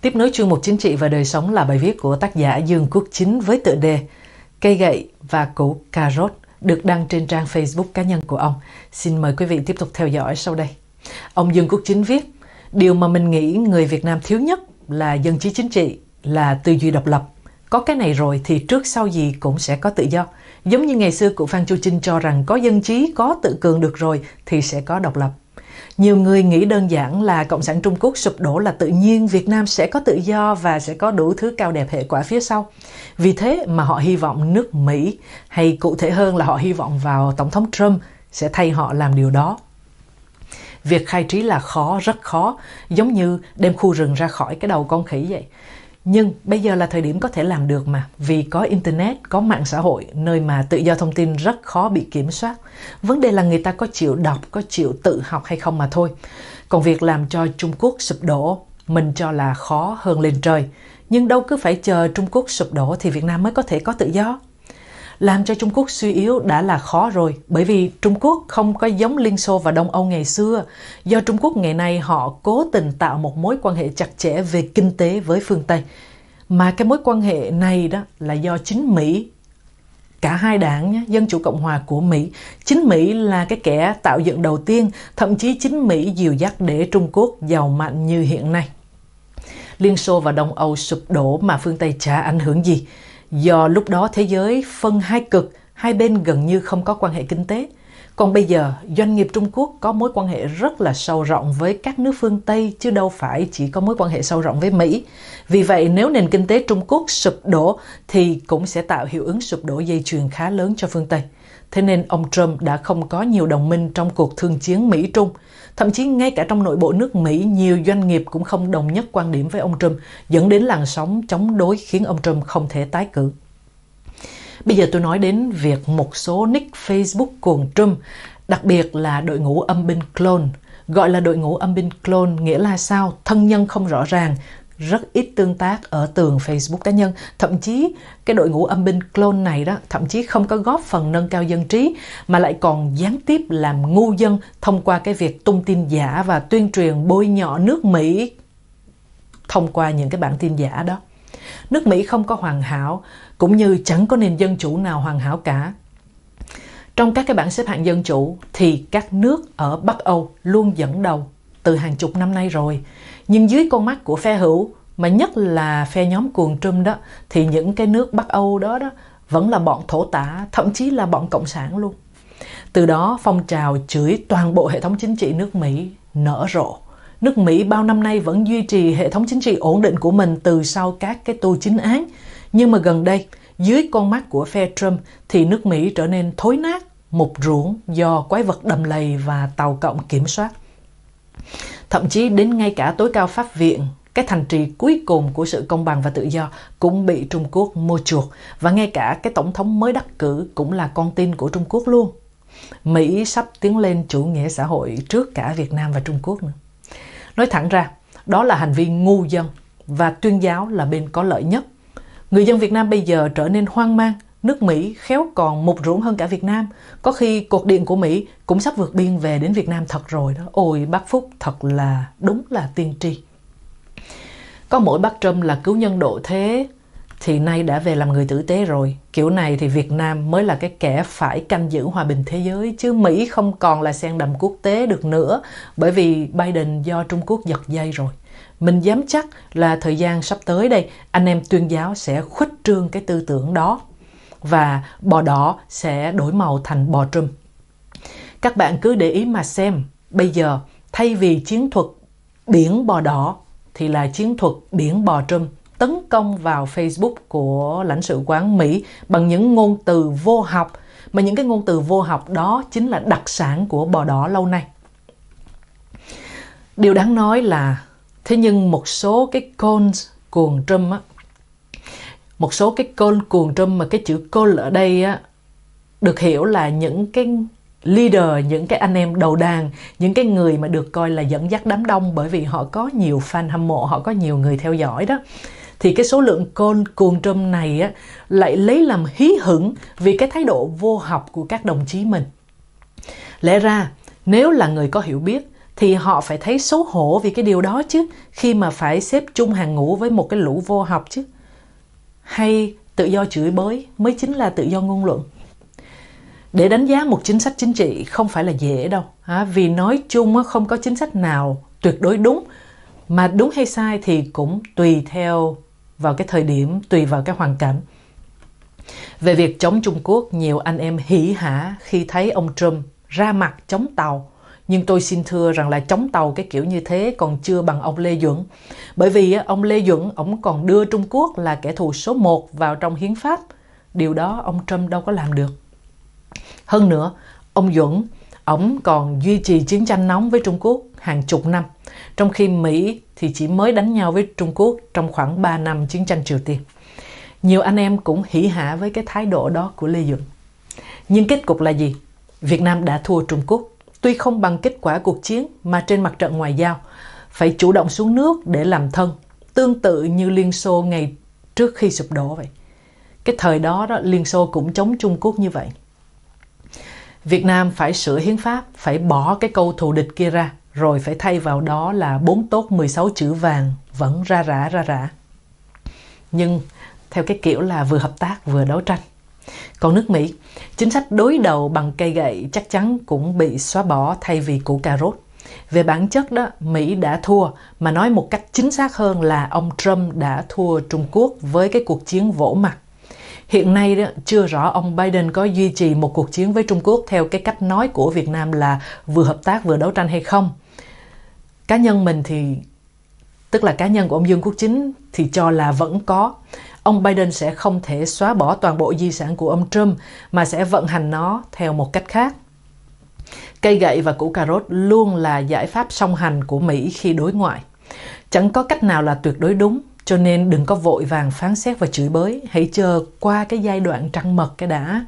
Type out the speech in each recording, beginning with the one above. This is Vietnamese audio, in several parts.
Tiếp nối chương mục chính trị và đời sống là bài viết của tác giả Dương Quốc Chính với tựa đề Cây gậy và củ cà rốt được đăng trên trang Facebook cá nhân của ông. Xin mời quý vị tiếp tục theo dõi sau đây. Ông Dương Quốc Chính viết, điều mà mình nghĩ người Việt Nam thiếu nhất là dân trí chính trị, là tư duy độc lập có cái này rồi thì trước sau gì cũng sẽ có tự do. Giống như ngày xưa cụ Phan Chu Trinh cho rằng có dân trí, có tự cường được rồi thì sẽ có độc lập. Nhiều người nghĩ đơn giản là Cộng sản Trung Quốc sụp đổ là tự nhiên Việt Nam sẽ có tự do và sẽ có đủ thứ cao đẹp hệ quả phía sau. Vì thế mà họ hy vọng nước Mỹ hay cụ thể hơn là họ hy vọng vào Tổng thống Trump sẽ thay họ làm điều đó việc khai trí là khó rất khó giống như đem khu rừng ra khỏi cái đầu con khỉ vậy nhưng bây giờ là thời điểm có thể làm được mà vì có internet có mạng xã hội nơi mà tự do thông tin rất khó bị kiểm soát vấn đề là người ta có chịu đọc có chịu tự học hay không mà thôi còn việc làm cho trung quốc sụp đổ mình cho là khó hơn lên trời nhưng đâu cứ phải chờ trung quốc sụp đổ thì việt nam mới có thể có tự do làm cho Trung Quốc suy yếu đã là khó rồi, bởi vì Trung Quốc không có giống Liên Xô và Đông Âu ngày xưa. Do Trung Quốc ngày nay họ cố tình tạo một mối quan hệ chặt chẽ về kinh tế với phương Tây. Mà cái mối quan hệ này đó là do chính Mỹ cả hai đảng nhé, Dân Chủ Cộng Hòa của Mỹ. Chính Mỹ là cái kẻ tạo dựng đầu tiên, thậm chí chính Mỹ dìu dắt để Trung Quốc giàu mạnh như hiện nay. Liên Xô và Đông Âu sụp đổ mà phương Tây chả ảnh hưởng gì do lúc đó thế giới phân hai cực, hai bên gần như không có quan hệ kinh tế. Còn bây giờ, doanh nghiệp Trung Quốc có mối quan hệ rất là sâu rộng với các nước phương Tây chứ đâu phải chỉ có mối quan hệ sâu rộng với Mỹ. Vì vậy, nếu nền kinh tế Trung Quốc sụp đổ thì cũng sẽ tạo hiệu ứng sụp đổ dây chuyền khá lớn cho phương Tây. Thế nên ông Trump đã không có nhiều đồng minh trong cuộc thương chiến Mỹ-Trung. Thậm chí ngay cả trong nội bộ nước Mỹ, nhiều doanh nghiệp cũng không đồng nhất quan điểm với ông Trump, dẫn đến làn sóng chống đối khiến ông Trump không thể tái cử. Bây giờ tôi nói đến việc một số nick Facebook cuồng Trump, đặc biệt là đội ngũ âm binh clone. Gọi là đội ngũ âm binh clone nghĩa là sao? Thân nhân không rõ ràng, rất ít tương tác ở tường Facebook cá nhân. Thậm chí cái đội ngũ âm binh clone này đó thậm chí không có góp phần nâng cao dân trí mà lại còn gián tiếp làm ngu dân thông qua cái việc tung tin giả và tuyên truyền bôi nhọ nước Mỹ thông qua những cái bản tin giả đó. Nước Mỹ không có hoàn hảo cũng như chẳng có nền dân chủ nào hoàn hảo cả. Trong các cái bảng xếp hạng dân chủ thì các nước ở Bắc Âu luôn dẫn đầu từ hàng chục năm nay rồi nhưng dưới con mắt của phe hữu, mà nhất là phe nhóm cuồng Trump đó, thì những cái nước Bắc Âu đó đó vẫn là bọn thổ tả, thậm chí là bọn cộng sản luôn. Từ đó phong trào chửi toàn bộ hệ thống chính trị nước Mỹ nở rộ. Nước Mỹ bao năm nay vẫn duy trì hệ thống chính trị ổn định của mình từ sau các cái tu chính án. Nhưng mà gần đây, dưới con mắt của phe Trump thì nước Mỹ trở nên thối nát, mục ruộng do quái vật đầm lầy và tàu cộng kiểm soát. Thậm chí đến ngay cả tối cao pháp viện, cái thành trì cuối cùng của sự công bằng và tự do cũng bị Trung Quốc mua chuộc và ngay cả cái tổng thống mới đắc cử cũng là con tin của Trung Quốc luôn. Mỹ sắp tiến lên chủ nghĩa xã hội trước cả Việt Nam và Trung Quốc nữa. Nói thẳng ra, đó là hành vi ngu dân và tuyên giáo là bên có lợi nhất. Người dân Việt Nam bây giờ trở nên hoang mang nước Mỹ khéo còn mục ruộng hơn cả Việt Nam. Có khi cột điện của Mỹ cũng sắp vượt biên về đến Việt Nam thật rồi đó. Ôi bác Phúc thật là đúng là tiên tri. Có mỗi bác trâm là cứu nhân độ thế thì nay đã về làm người tử tế rồi. Kiểu này thì Việt Nam mới là cái kẻ phải canh giữ hòa bình thế giới chứ Mỹ không còn là sen đầm quốc tế được nữa bởi vì Biden do Trung Quốc giật dây rồi. Mình dám chắc là thời gian sắp tới đây anh em tuyên giáo sẽ khuếch trương cái tư tưởng đó và bò đỏ sẽ đổi màu thành bò trùm. Các bạn cứ để ý mà xem, bây giờ thay vì chiến thuật biển bò đỏ thì là chiến thuật biển bò trùm tấn công vào Facebook của lãnh sự quán Mỹ bằng những ngôn từ vô học mà những cái ngôn từ vô học đó chính là đặc sản của bò đỏ lâu nay. Điều đáng nói là thế nhưng một số cái cons cuồng Trump á, một số cái côn cuồng trùm mà cái chữ côn ở đây á được hiểu là những cái leader những cái anh em đầu đàn những cái người mà được coi là dẫn dắt đám đông bởi vì họ có nhiều fan hâm mộ họ có nhiều người theo dõi đó thì cái số lượng côn cuồng trùm này á, lại lấy làm hí hửng vì cái thái độ vô học của các đồng chí mình lẽ ra nếu là người có hiểu biết thì họ phải thấy xấu hổ vì cái điều đó chứ khi mà phải xếp chung hàng ngũ với một cái lũ vô học chứ hay tự do chửi bới mới chính là tự do ngôn luận để đánh giá một chính sách chính trị không phải là dễ đâu vì nói chung không có chính sách nào tuyệt đối đúng mà đúng hay sai thì cũng tùy theo vào cái thời điểm tùy vào cái hoàn cảnh về việc chống trung quốc nhiều anh em hỉ hả khi thấy ông trump ra mặt chống tàu nhưng tôi xin thưa rằng là chống tàu cái kiểu như thế còn chưa bằng ông Lê Duẩn. Bởi vì ông Lê Duẩn ông còn đưa Trung Quốc là kẻ thù số 1 vào trong hiến pháp. Điều đó ông Trump đâu có làm được. Hơn nữa, ông Duẩn ông còn duy trì chiến tranh nóng với Trung Quốc hàng chục năm, trong khi Mỹ thì chỉ mới đánh nhau với Trung Quốc trong khoảng 3 năm chiến tranh Triều Tiên. Nhiều anh em cũng hỉ hả với cái thái độ đó của Lê Duẩn. Nhưng kết cục là gì? Việt Nam đã thua Trung Quốc tuy không bằng kết quả cuộc chiến mà trên mặt trận ngoại giao, phải chủ động xuống nước để làm thân, tương tự như Liên Xô ngày trước khi sụp đổ vậy. Cái thời đó, đó Liên Xô cũng chống Trung Quốc như vậy. Việt Nam phải sửa hiến pháp, phải bỏ cái câu thù địch kia ra, rồi phải thay vào đó là bốn tốt 16 chữ vàng vẫn ra rã ra rã. Nhưng theo cái kiểu là vừa hợp tác vừa đấu tranh. Còn nước Mỹ, chính sách đối đầu bằng cây gậy chắc chắn cũng bị xóa bỏ thay vì củ cà rốt. Về bản chất đó, Mỹ đã thua, mà nói một cách chính xác hơn là ông Trump đã thua Trung Quốc với cái cuộc chiến vỗ mặt. Hiện nay đó, chưa rõ ông Biden có duy trì một cuộc chiến với Trung Quốc theo cái cách nói của Việt Nam là vừa hợp tác vừa đấu tranh hay không. Cá nhân mình thì tức là cá nhân của ông Dương Quốc Chính thì cho là vẫn có ông Biden sẽ không thể xóa bỏ toàn bộ di sản của ông Trump mà sẽ vận hành nó theo một cách khác. Cây gậy và củ cà rốt luôn là giải pháp song hành của Mỹ khi đối ngoại. Chẳng có cách nào là tuyệt đối đúng, cho nên đừng có vội vàng phán xét và chửi bới, hãy chờ qua cái giai đoạn trăng mật cái đã.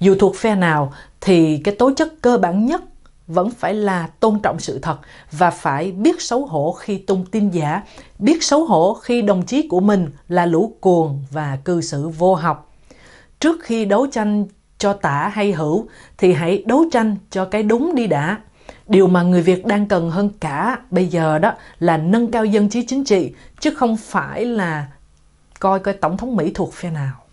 Dù thuộc phe nào thì cái tố chất cơ bản nhất vẫn phải là tôn trọng sự thật và phải biết xấu hổ khi tung tin giả, biết xấu hổ khi đồng chí của mình là lũ cuồng và cư xử vô học. Trước khi đấu tranh cho tả hay hữu thì hãy đấu tranh cho cái đúng đi đã. Điều mà người Việt đang cần hơn cả bây giờ đó là nâng cao dân trí chính trị chứ không phải là coi coi tổng thống Mỹ thuộc phe nào.